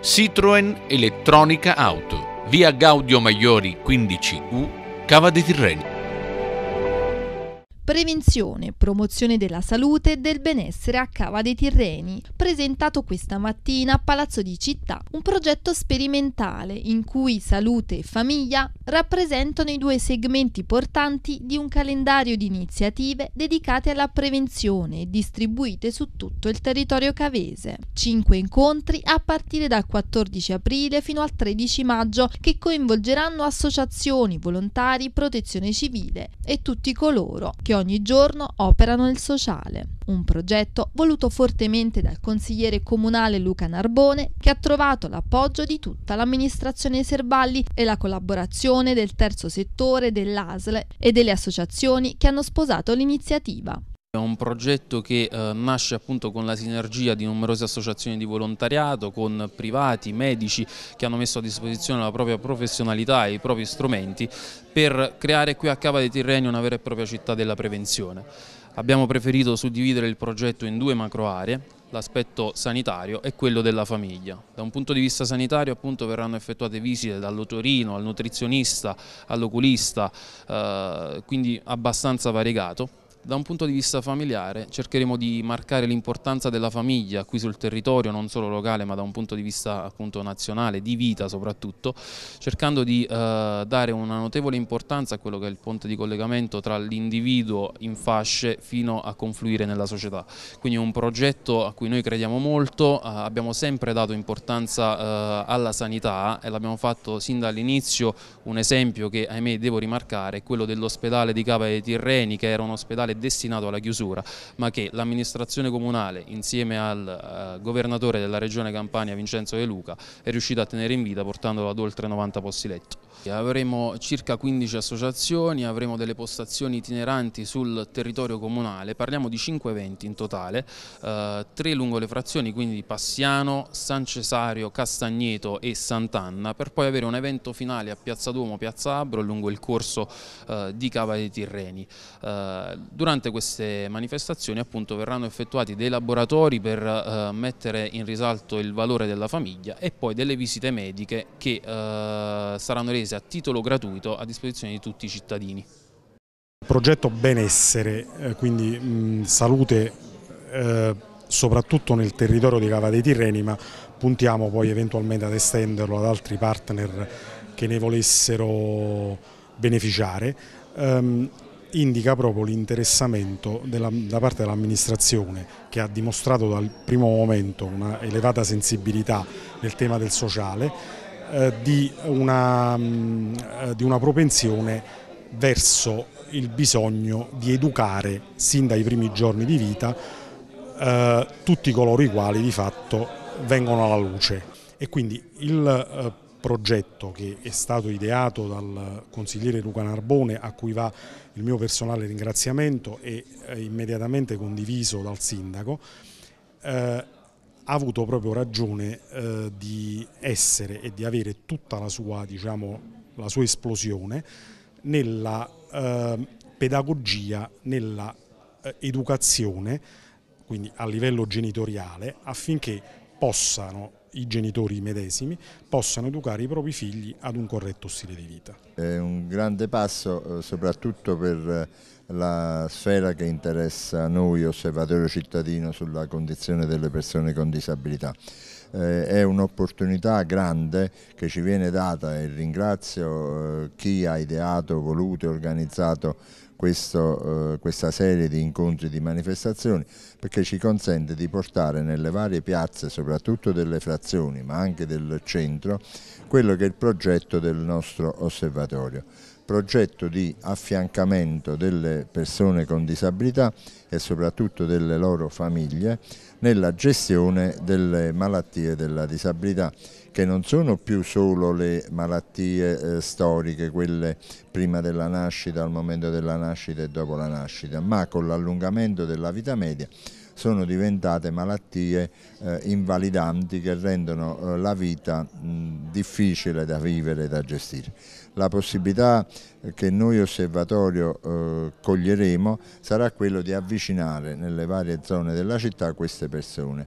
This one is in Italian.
Citroen Elettronica Auto, via Gaudio Maiori 15U, Cava dei Tirreni. Prevenzione, promozione della salute e del benessere a Cava dei Tirreni, presentato questa mattina a Palazzo di Città, un progetto sperimentale in cui salute e famiglia rappresentano i due segmenti portanti di un calendario di iniziative dedicate alla prevenzione distribuite su tutto il territorio cavese. Cinque incontri a partire dal 14 aprile fino al 13 maggio che coinvolgeranno associazioni, volontari, protezione civile e tutti coloro che ogni giorno operano il sociale. Un progetto voluto fortemente dal consigliere comunale Luca Narbone che ha trovato l'appoggio di tutta l'amministrazione Servalli e la collaborazione del terzo settore, dell'ASL e delle associazioni che hanno sposato l'iniziativa. È un progetto che eh, nasce appunto con la sinergia di numerose associazioni di volontariato, con privati, medici che hanno messo a disposizione la propria professionalità e i propri strumenti per creare qui a Cava dei Tirreni una vera e propria città della prevenzione. Abbiamo preferito suddividere il progetto in due macro aree, l'aspetto sanitario e quello della famiglia. Da un punto di vista sanitario appunto verranno effettuate visite dall'otorino al nutrizionista, all'oculista, eh, quindi abbastanza variegato da un punto di vista familiare cercheremo di marcare l'importanza della famiglia qui sul territorio, non solo locale ma da un punto di vista appunto nazionale, di vita soprattutto, cercando di eh, dare una notevole importanza a quello che è il ponte di collegamento tra l'individuo in fasce fino a confluire nella società. Quindi è un progetto a cui noi crediamo molto, eh, abbiamo sempre dato importanza eh, alla sanità e l'abbiamo fatto sin dall'inizio, un esempio che ahimè devo rimarcare è quello dell'ospedale di Cava dei Tirreni che era un ospedale destinato alla chiusura, ma che l'amministrazione comunale insieme al eh, governatore della regione Campania Vincenzo De Luca è riuscita a tenere in vita portandolo ad oltre 90 posti letto. Avremo circa 15 associazioni, avremo delle postazioni itineranti sul territorio comunale, parliamo di 5 eventi in totale, eh, tre lungo le frazioni, quindi Passiano, San Cesario, Castagneto e Sant'Anna, per poi avere un evento finale a Piazza Duomo, Piazza Abro lungo il corso eh, di Cava dei Tirreni. Eh, durante queste manifestazioni appunto verranno effettuati dei laboratori per eh, mettere in risalto il valore della famiglia e poi delle visite mediche che eh, saranno rese a titolo gratuito a disposizione di tutti i cittadini. progetto benessere, eh, quindi mh, salute eh, soprattutto nel territorio di Cava dei Tirreni ma puntiamo poi eventualmente ad estenderlo ad altri partner che ne volessero beneficiare. Um, indica proprio l'interessamento da parte dell'amministrazione che ha dimostrato dal primo momento una elevata sensibilità nel tema del sociale, eh, di, una, mh, mm, eh, di una propensione verso il bisogno di educare sin dai primi giorni di vita eh, tutti coloro i quali di fatto vengono alla luce e quindi il eh, progetto che è stato ideato dal consigliere Luca Narbone a cui va il mio personale ringraziamento e eh, immediatamente condiviso dal sindaco, eh, ha avuto proprio ragione eh, di essere e di avere tutta la sua, diciamo, la sua esplosione nella eh, pedagogia, nella eh, educazione, quindi a livello genitoriale, affinché possano i genitori medesimi possano educare i propri figli ad un corretto stile di vita. È un grande passo eh, soprattutto per eh, la sfera che interessa noi osservatorio cittadino sulla condizione delle persone con disabilità eh, è un'opportunità grande che ci viene data e ringrazio eh, chi ha ideato, voluto e organizzato questo, eh, questa serie di incontri e di manifestazioni perché ci consente di portare nelle varie piazze, soprattutto delle frazioni ma anche del centro, quello che è il progetto del nostro osservatorio progetto di affiancamento delle persone con disabilità e soprattutto delle loro famiglie nella gestione delle malattie della disabilità che non sono più solo le malattie eh, storiche, quelle prima della nascita, al momento della nascita e dopo la nascita, ma con l'allungamento della vita media sono diventate malattie eh, invalidanti che rendono eh, la vita mh, difficile da vivere e da gestire. La possibilità eh, che noi osservatorio eh, coglieremo sarà quello di avvicinare nelle varie zone della città queste persone.